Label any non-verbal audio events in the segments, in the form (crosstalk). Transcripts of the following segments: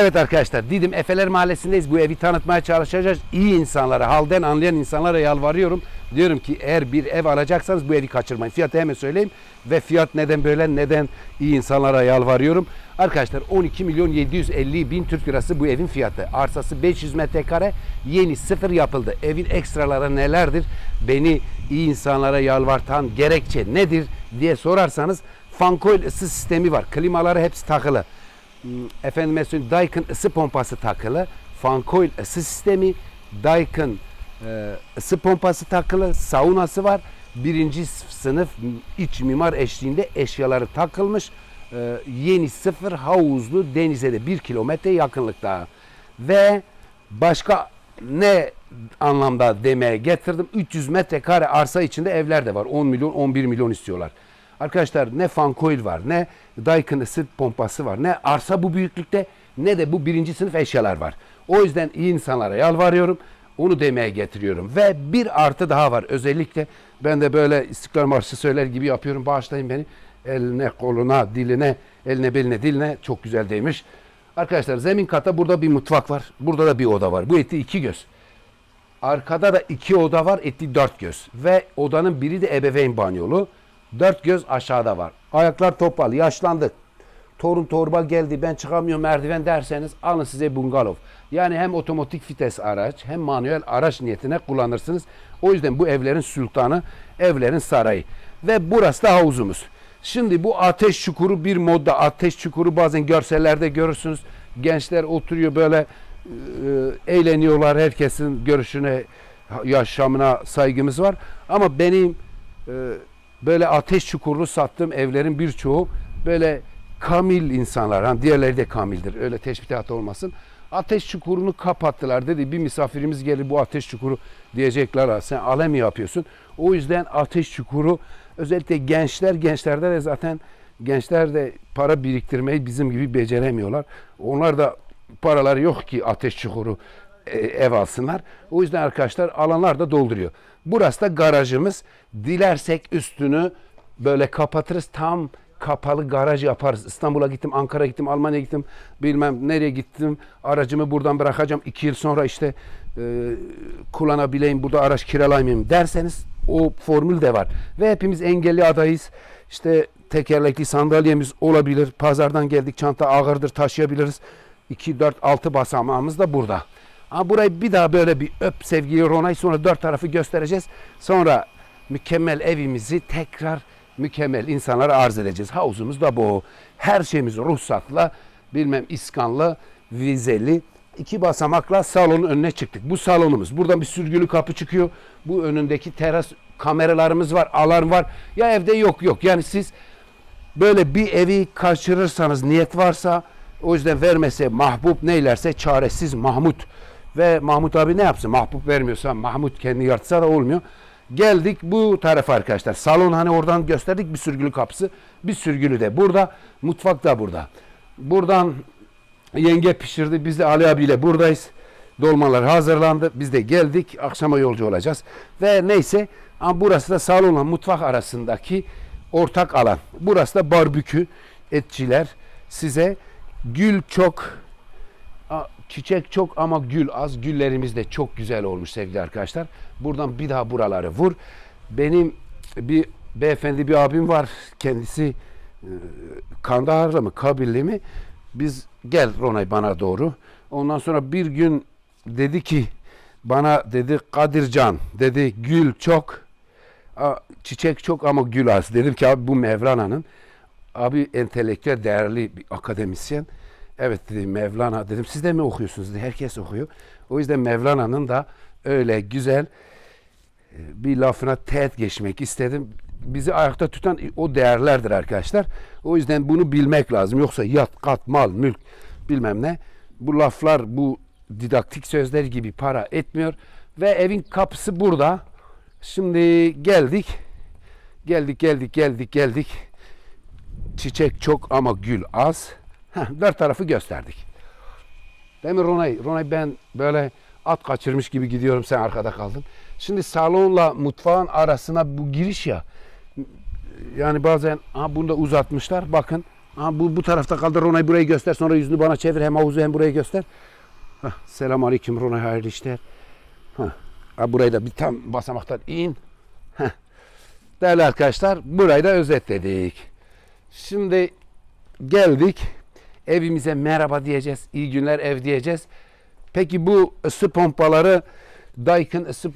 Evet arkadaşlar Didim Efeler Mahallesi'ndeyiz. Bu evi tanıtmaya çalışacağız. İyi insanlara, halden anlayan insanlara yalvarıyorum. Diyorum ki eğer bir ev alacaksanız bu evi kaçırmayın. Fiyatı hemen söyleyeyim. Ve fiyat neden böyle, neden iyi insanlara yalvarıyorum. Arkadaşlar 12 milyon 750 bin Türk lirası bu evin fiyatı. Arsası 500 metrekare yeni sıfır yapıldı. Evin ekstraları nelerdir? Beni iyi insanlara yalvartan gerekçe nedir diye sorarsanız Fankoil ısı sistemi var. Klimaları hepsi takılı efendime söyleyeyim Daikin ısı pompası takılı, Fancoil ısı sistemi, Daikin e, ısı pompası takılı, saunası var. Birinci sınıf iç mimar eşliğinde eşyaları takılmış. E, yeni sıfır havuzlu denize de bir kilometre yakınlıkta. Ve başka ne anlamda demeye getirdim? 300 metrekare arsa içinde evler de var. 10 milyon, 11 milyon istiyorlar. Arkadaşlar ne fan Fancoil var, ne Daikin ısıt pompası var, ne arsa bu büyüklükte ne de bu birinci sınıf eşyalar var. O yüzden iyi insanlara yalvarıyorum. Onu demeye getiriyorum. Ve bir artı daha var. Özellikle ben de böyle istiklal Marşı söyler gibi yapıyorum. Bağışlayın beni. Eline, koluna, diline, eline, beline, diline çok güzel demiş Arkadaşlar zemin kata burada bir mutfak var. Burada da bir oda var. Bu etti iki göz. Arkada da iki oda var. Etti dört göz. Ve odanın biri de ebeveyn banyolu. Dört göz aşağıda var. Ayaklar topal, yaşlandık. Torun torba geldi ben çıkamıyorum merdiven derseniz alın size bungalov. Yani hem otomatik vites araç hem manuel araç niyetine kullanırsınız. O yüzden bu evlerin sultanı, evlerin sarayı. Ve burası da havuzumuz. Şimdi bu ateş çukuru bir modda. Ateş çukuru bazen görsellerde görürsünüz. Gençler oturuyor böyle e, eğleniyorlar. Herkesin görüşüne, yaşamına saygımız var. Ama benim e, böyle ateş çukurlu sattığım evlerin birçoğu böyle kamil insanlar. Hani diğerleri de kamildir. Öyle teşbihat olmasın. Ateş çukurunu kapattılar dedi. Bir misafirimiz gelir bu ateş çukuru diyecekler. Sen alem yapıyorsun. O yüzden ateş çukuru özellikle gençler gençlerde de zaten gençler de para biriktirmeyi bizim gibi beceremiyorlar. Onlar da paralar yok ki ateş çukuru e, ev alsınlar. O yüzden arkadaşlar alanlar da dolduruyor. Burası da garajımız. Dilersek üstünü böyle kapatırız. Tam kapalı garaj yaparız. İstanbul'a gittim, Ankara'ya gittim, Almanya'ya gittim, bilmem nereye gittim. Aracımı buradan bırakacağım. iki yıl sonra işte e, kullanabileyim, burada araç kiralayayım derseniz o formül de var. Ve hepimiz engelli adayız. İşte tekerlekli sandalyemiz olabilir. Pazardan geldik, çanta ağırdır, taşıyabiliriz. 2, 4, 6 basamağımız da burada. Ama burayı bir daha böyle bir öp sevgili Ronay. Sonra dört tarafı göstereceğiz. Sonra mükemmel evimizi tekrar mükemmel insanlara arz edeceğiz. Havuzumuz da bu. Her şeyimiz ruhsatla, bilmem iskanlı vizeli. iki basamakla salonun önüne çıktık. Bu salonumuz. Buradan bir sürgülü kapı çıkıyor. Bu önündeki teras kameralarımız var, alarm var. Ya evde yok yok. Yani siz böyle bir evi kaçırırsanız niyet varsa o yüzden vermese mahbub neylerse çaresiz Mahmut. Ve Mahmut abi ne yapsın? Mahbub vermiyorsa Mahmut kendi yırtsa da olmuyor. Geldik bu tarafa arkadaşlar. Salon hani oradan gösterdik bir sürgülü kapısı. Bir sürgülü de burada. Mutfak da burada. Buradan yenge pişirdi. Biz de Ali abiyle buradayız. Dolmalar hazırlandı. Biz de geldik. Akşama yolcu olacağız. Ve neyse ama burası da salonla mutfak arasındaki ortak alan. Burası da barbükü etçiler size gül çok Çiçek çok ama gül az. Güllerimiz de çok güzel olmuş sevgili arkadaşlar. Buradan bir daha buraları vur. Benim bir beyefendi bir abim var. Kendisi e, Kandaharlı mı, Kabilli mi? Biz gel Ronay bana doğru. Ondan sonra bir gün dedi ki bana dedi Kadircan dedi gül çok çiçek çok ama gül az. Dedim ki abi bu Mevlana'nın abi entelektüel değerli bir akademisyen. Evet dedi Mevlana dedim siz de mi okuyorsunuz dedi. Herkes okuyor. O yüzden Mevlana'nın da öyle güzel e, bir lafına teğet geçmek istedim. Bizi ayakta tutan o değerlerdir arkadaşlar. O yüzden bunu bilmek lazım. Yoksa yat, kat, mal, mülk bilmem ne. Bu laflar, bu didaktik sözler gibi para etmiyor. Ve evin kapısı burada. Şimdi geldik. Geldik, geldik, geldik, geldik. Çiçek çok ama gül az. Heh, dört tarafı gösterdik. Demin Ronay, Ronay ben böyle at kaçırmış gibi gidiyorum sen arkada kaldın. Şimdi salonla mutfağın arasına bu giriş ya. Yani bazen ha bunu da uzatmışlar. Bakın ha bu bu tarafta kaldı Ronay burayı göster sonra yüzünü bana çevir hem havuzu hem burayı göster. Heh, selam aleyküm Ronay hayırlı işler. Heh, ha, burayı da bir tam basamaktan in. Heh. Değerli arkadaşlar burayı da özetledik. Şimdi geldik Evimize merhaba diyeceğiz. iyi günler ev diyeceğiz. Peki bu ısı pompaları Daikin ısı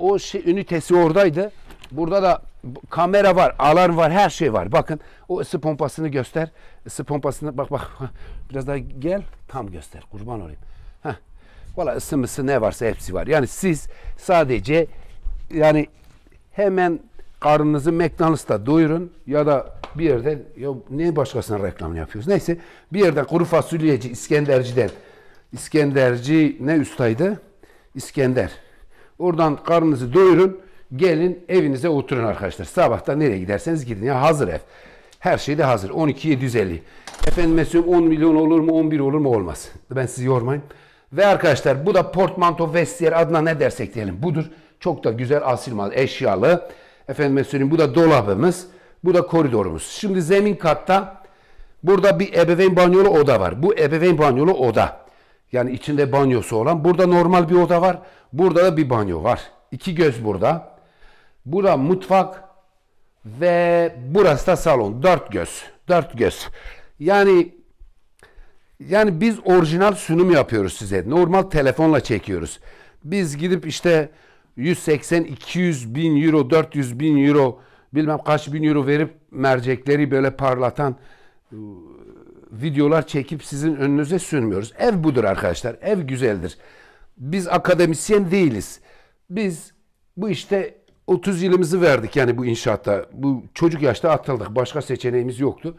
o şey, ünitesi oradaydı. Burada da kamera var, alarm var, her şey var. Bakın o ısı pompasını göster. Isı pompasını bak bak (laughs) biraz daha gel tam göster kurban olayım. Heh. Valla ısı mısı ne varsa hepsi var. Yani siz sadece yani hemen karnınızı McDonald's'ta doyurun ya da bir yerden ya ne başkasına reklam yapıyoruz? Neyse bir yerden kuru fasulyeci İskenderci'den İskenderci ne ustaydı İskender. Oradan karnınızı doyurun. Gelin evinize oturun arkadaşlar. Sabahta nereye giderseniz gidin. Ya hazır ev. Her şey de hazır. 12.750. Efendim mesum 10 milyon olur mu? 11 olur mu? Olmaz. Ben sizi yormayın Ve arkadaşlar bu da portmanto vestiyer adına ne dersek diyelim budur. Çok da güzel asil mal eşyalı. Efendim söyleyeyim bu da dolabımız. Bu da koridorumuz. Şimdi zemin katta burada bir ebeveyn banyolu oda var. Bu ebeveyn banyolu oda. Yani içinde banyosu olan. Burada normal bir oda var. Burada da bir banyo var. İki göz burada. Burada mutfak ve burası da salon. Dört göz. Dört göz. Yani yani biz orijinal sunum yapıyoruz size. Normal telefonla çekiyoruz. Biz gidip işte 180, 200 bin euro, 400 bin euro bilmem kaç bin euro verip mercekleri böyle parlatan e, videolar çekip sizin önünüze sürmüyoruz. Ev budur arkadaşlar. Ev güzeldir. Biz akademisyen değiliz. Biz bu işte 30 yılımızı verdik yani bu inşaatta. Bu çocuk yaşta atıldık. Başka seçeneğimiz yoktu.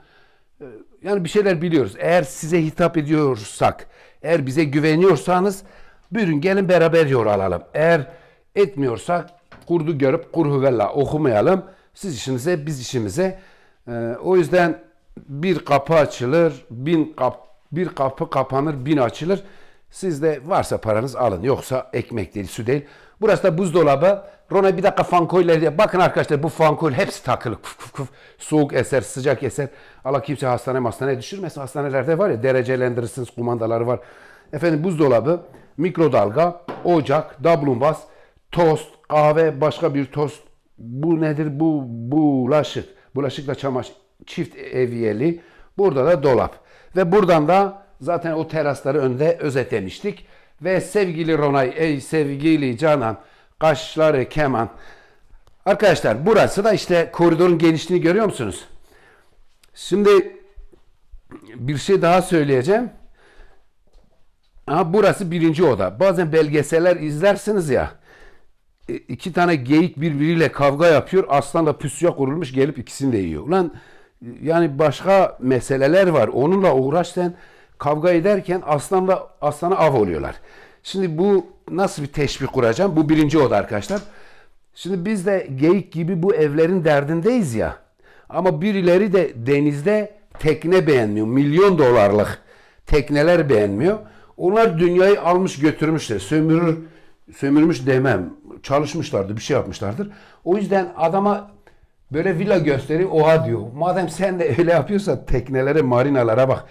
E, yani bir şeyler biliyoruz. Eğer size hitap ediyorsak, eğer bize güveniyorsanız buyurun gelin beraber yol alalım. Eğer etmiyorsak kurdu görüp kurhuvella okumayalım. Siz işinize, biz işimize. E, o yüzden bir kapı açılır, bin kap, bir kapı kapanır, bin açılır. Sizde varsa paranız alın. Yoksa ekmek değil, su değil. Burası da buzdolabı. Rona bir dakika fankoyla diye. Bakın arkadaşlar bu fankoyl hepsi takılı. Kuf, kuf, kuf. Soğuk eser, sıcak eser. Allah kimse hastane hastaneye düşürmesin. Hastanelerde var ya derecelendirirsiniz kumandaları var. Efendim buzdolabı, mikrodalga, ocak, dablumbas, tost, kahve, başka bir tost, bu nedir? Bu bulaşık. Bulaşıkla çamaş Çift eviyeli. Burada da dolap. Ve buradan da zaten o terasları önde özetlemiştik. Ve sevgili Ronay, ey sevgili Canan, kaşları keman. Arkadaşlar burası da işte koridorun genişliğini görüyor musunuz? Şimdi bir şey daha söyleyeceğim. Aha, burası birinci oda. Bazen belgeseller izlersiniz ya. E, iki tane geyik birbiriyle kavga yapıyor. aslan Aslanla püsüya kurulmuş gelip ikisini de yiyor. Ulan e, yani başka meseleler var. Onunla uğraş kavga ederken aslanla aslana av oluyorlar. Şimdi bu nasıl bir teşbih kuracağım? Bu birinci oda arkadaşlar. Şimdi biz de geyik gibi bu evlerin derdindeyiz ya. Ama birileri de denizde tekne beğenmiyor. Milyon dolarlık tekneler beğenmiyor. Onlar dünyayı almış götürmüşler. Sömürür sömürmüş demem. Çalışmışlardı, bir şey yapmışlardır. O yüzden adama böyle villa gösteri oha diyor. Madem sen de öyle yapıyorsa teknelere, marinalara bak.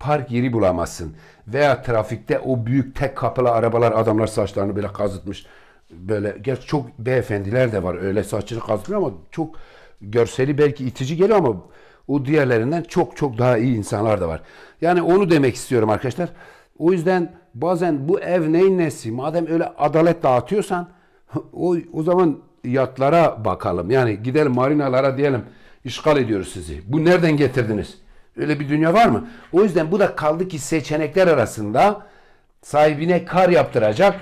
Park yeri bulamazsın. Veya trafikte o büyük tek kapılı arabalar adamlar saçlarını böyle kazıtmış. Böyle gerçi çok beyefendiler de var öyle saçını kazıtmıyor ama çok görseli belki itici geliyor ama o diğerlerinden çok çok daha iyi insanlar da var. Yani onu demek istiyorum arkadaşlar. O yüzden bazen bu ev neyin nesi? Madem öyle adalet dağıtıyorsan (laughs) o, o zaman yatlara bakalım. Yani gidelim marinalara diyelim işgal ediyoruz sizi. Bu nereden getirdiniz? Öyle bir dünya var mı? O yüzden bu da kaldı ki seçenekler arasında sahibine kar yaptıracak,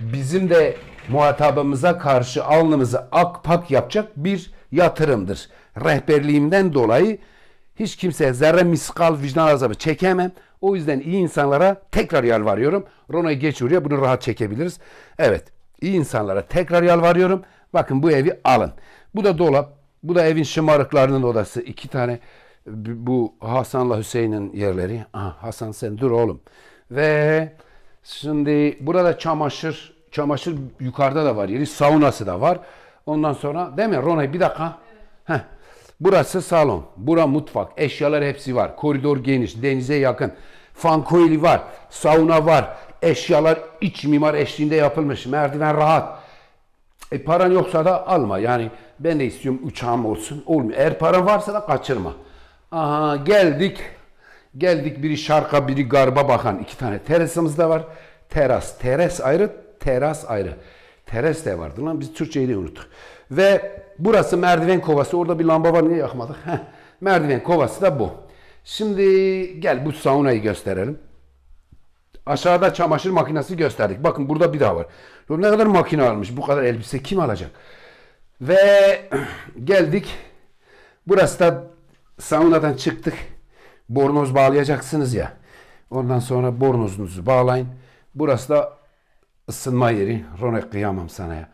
bizim de muhatabımıza karşı alnımızı ak pak yapacak bir yatırımdır. Rehberliğimden dolayı hiç kimseye zerre miskal vicdan azabı çekemem. O yüzden iyi insanlara tekrar yalvarıyorum. Rona'yı geç oraya bunu rahat çekebiliriz. Evet iyi insanlara tekrar yalvarıyorum. Bakın bu evi alın. Bu da dolap. Bu da evin şımarıklarının odası. İki tane bu Hasan'la Hüseyin'in yerleri. Aha, Hasan sen dur oğlum. Ve şimdi burada çamaşır, çamaşır yukarıda da var yeri. Saunası da var. Ondan sonra değil mi Ronay bir dakika. Evet. Heh. Burası salon, bura mutfak, eşyalar hepsi var. Koridor geniş, denize yakın. fan Fankoili var, sauna var. Eşyalar iç mimar eşliğinde yapılmış. Merdiven rahat. E paran yoksa da alma. Yani ben de istiyorum uçağım olsun. Olmuyor. Eğer paran varsa da kaçırma. Aha geldik. Geldik biri şarka biri garba bakan iki tane terasımız da var. Teras, teras ayrı, teras ayrı. Teres de vardı lan biz Türkçeyi de unuttuk. Ve burası merdiven kovası. Orada bir lamba var niye yakmadık? Heh, merdiven kovası da bu. Şimdi gel bu saunayı gösterelim. Aşağıda çamaşır makinesi gösterdik. Bakın burada bir daha var. Ne kadar makine almış? Bu kadar elbise kim alacak? Ve (clears throat) geldik. Burası da saunadan çıktık. Bornoz bağlayacaksınız ya. Ondan sonra bornozunuzu bağlayın. Burası da ısınma yeri. Ronay kıyamam sana ya.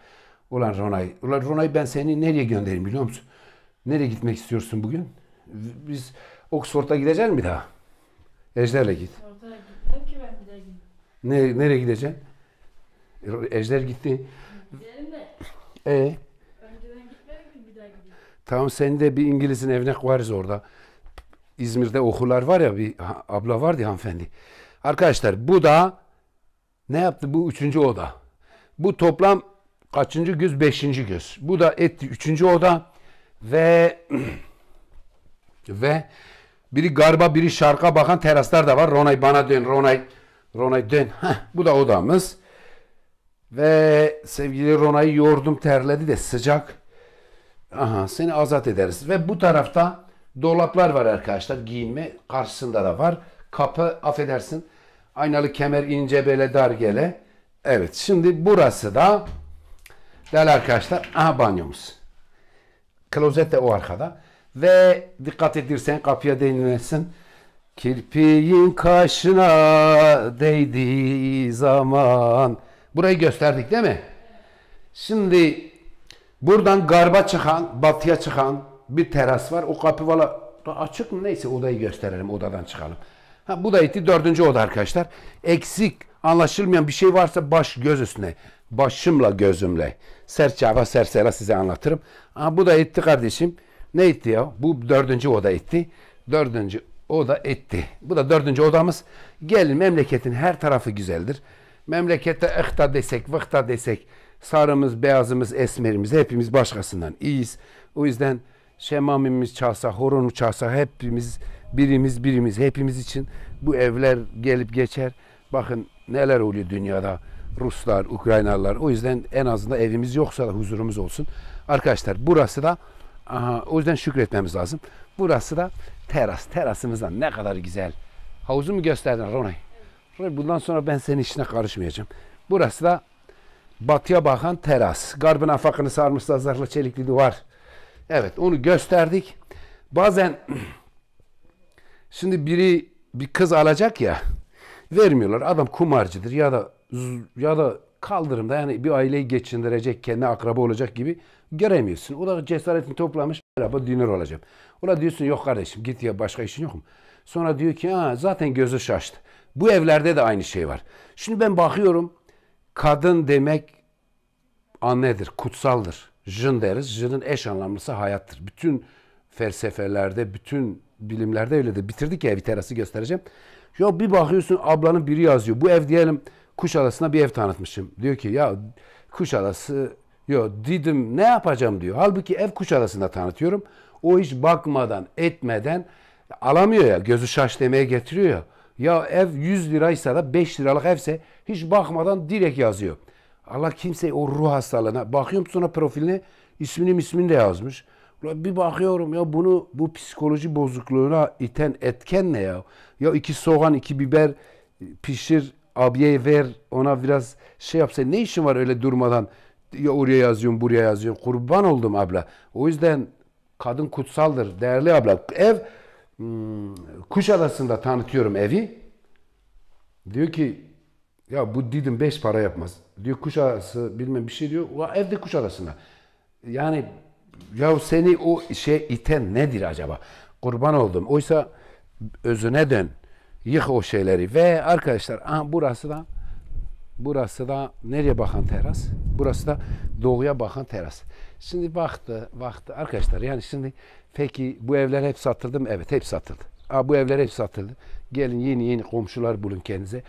Ulan Ronay, ulan Ronay ben seni nereye göndereyim biliyor musun? Nereye gitmek istiyorsun bugün? Biz Oxford'a gideceğiz mi daha? Ejder'le git. Oxford'a gitmem ki ben bir daha gideyim. Ne, nereye gideceksin? Ejder gitti. Gidelim de. Ee? Önceden gitmedim bir daha gideyim. Tamam sen de bir İngiliz'in evine koyarız orada. İzmir'de okullar var ya bir abla vardı hanımefendi. Arkadaşlar bu da ne yaptı? Bu üçüncü oda. Bu toplam kaçıncı göz? Beşinci göz. Bu da etti üçüncü oda ve (clears throat) ve biri garba biri şarka bakan teraslar da var. Ronay bana dön, Ronay, Ronay dön. Heh, bu da odamız. Ve sevgili Ronay'ı yordum terledi de sıcak. Aha seni azat ederiz. Ve bu tarafta dolaplar var arkadaşlar. Giyinme karşısında da var. Kapı affedersin Aynalı kemer ince bele dar gele. Evet şimdi burası da değerli arkadaşlar aha banyomuz. Klozet de o arkada. Ve dikkat edirsen kapıya değinilmesin. Kirpiğin kaşına değdiği zaman. Burayı gösterdik değil mi? Şimdi buradan garba çıkan, batıya çıkan bir teras var. O kapı valla açık mı neyse odayı gösterelim odadan çıkalım. Ha, bu da etti dördüncü oda arkadaşlar. Eksik anlaşılmayan bir şey varsa baş göz üstüne. Başımla gözümle. Serçava sersela size anlatırım. Ha, bu da etti kardeşim. Ne etti ya? Bu dördüncü oda etti. Dördüncü oda etti. Bu da dördüncü odamız. Gelin memleketin her tarafı güzeldir. Memlekette ıhta desek, vıhta desek, sarımız, beyazımız, esmerimiz hepimiz başkasından iyiyiz. O yüzden şemamimiz çalsa, horonu çalsa hepimiz birimiz birimiz hepimiz için bu evler gelip geçer. Bakın neler oluyor dünyada. Ruslar, Ukraynalılar. O yüzden en azından evimiz yoksa da huzurumuz olsun. Arkadaşlar burası da aha, o yüzden şükretmemiz lazım. Burası da teras. Terasımızdan ne kadar güzel. Havuzu mu gösterdin Ronay? Ronay bundan sonra ben senin işine karışmayacağım. Burası da batıya bakan teras. Garbın afakını sarmışlar zarla çelikli duvar. Evet onu gösterdik. Bazen (clears throat) Şimdi biri bir kız alacak ya vermiyorlar. Adam kumarcıdır ya da ya da kaldırımda yani bir aileyi geçindirecek, kendi akraba olacak gibi göremiyorsun. O da cesaretini toplamış, merhaba diner olacağım. Ona diyorsun yok kardeşim git ya başka işin yok mu? Sonra diyor ki ha zaten gözü şaştı. Bu evlerde de aynı şey var. Şimdi ben bakıyorum kadın demek annedir, kutsaldır. Jın deriz. Jın'ın eş anlamlısı hayattır. Bütün felsefelerde, bütün bilimlerde öyle de bitirdik ya evi terası göstereceğim. Ya bir bakıyorsun ablanın biri yazıyor. Bu ev diyelim Kuşadası'na bir ev tanıtmışım. Diyor ki ya Kuşadası yo Didim ne yapacağım diyor. Halbuki ev Kuşadası'nda tanıtıyorum. O hiç bakmadan etmeden alamıyor ya gözü şaş demeye getiriyor ya. Ya ev 100 liraysa da 5 liralık evse hiç bakmadan direkt yazıyor. Allah kimseyi o ruh hastalığına bakıyorum sonra profiline ismini ismini de yazmış bir bakıyorum ya bunu bu psikoloji bozukluğuna iten etken ne ya? Ya iki soğan iki biber pişir abiye ver ona biraz şey yapsa ne işin var öyle durmadan ya oraya yazıyorum buraya yazıyorum kurban oldum abla. O yüzden kadın kutsaldır değerli abla. Ev hmm, kuş Kuşadası'nda tanıtıyorum evi. Diyor ki ya bu Didim beş para yapmaz. Diyor Kuşadası bilmem bir şey diyor. Evde kuş Kuşadası'nda. Yani ya seni o işe iten nedir acaba? Kurban oldum. Oysa özüne dön. Yık o şeyleri. Ve arkadaşlar aha burası da burası da nereye bakan teras? Burası da doğuya bakan teras. Şimdi baktı, baktı arkadaşlar yani şimdi peki bu evler hep satıldı mı? Evet hep satıldı. Aa, bu evler hep satıldı. Gelin yeni yeni komşular bulun kendinize.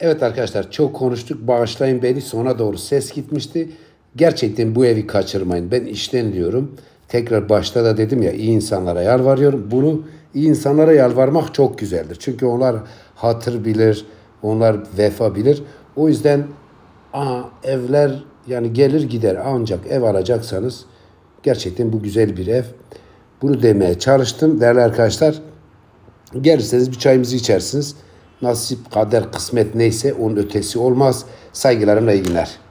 Evet arkadaşlar çok konuştuk. Bağışlayın beni sona doğru ses gitmişti. Gerçekten bu evi kaçırmayın. Ben işten diyorum. Tekrar başta da dedim ya iyi insanlara yalvarıyorum. Bunu iyi insanlara yalvarmak çok güzeldir. Çünkü onlar hatır bilir, onlar vefa bilir. O yüzden aa, evler yani gelir gider ancak ev alacaksanız gerçekten bu güzel bir ev. Bunu demeye çalıştım değerli arkadaşlar. Gelirseniz bir çayımızı içersiniz. Nasip, kader, kısmet neyse onun ötesi olmaz. Saygılarımla iyi günler.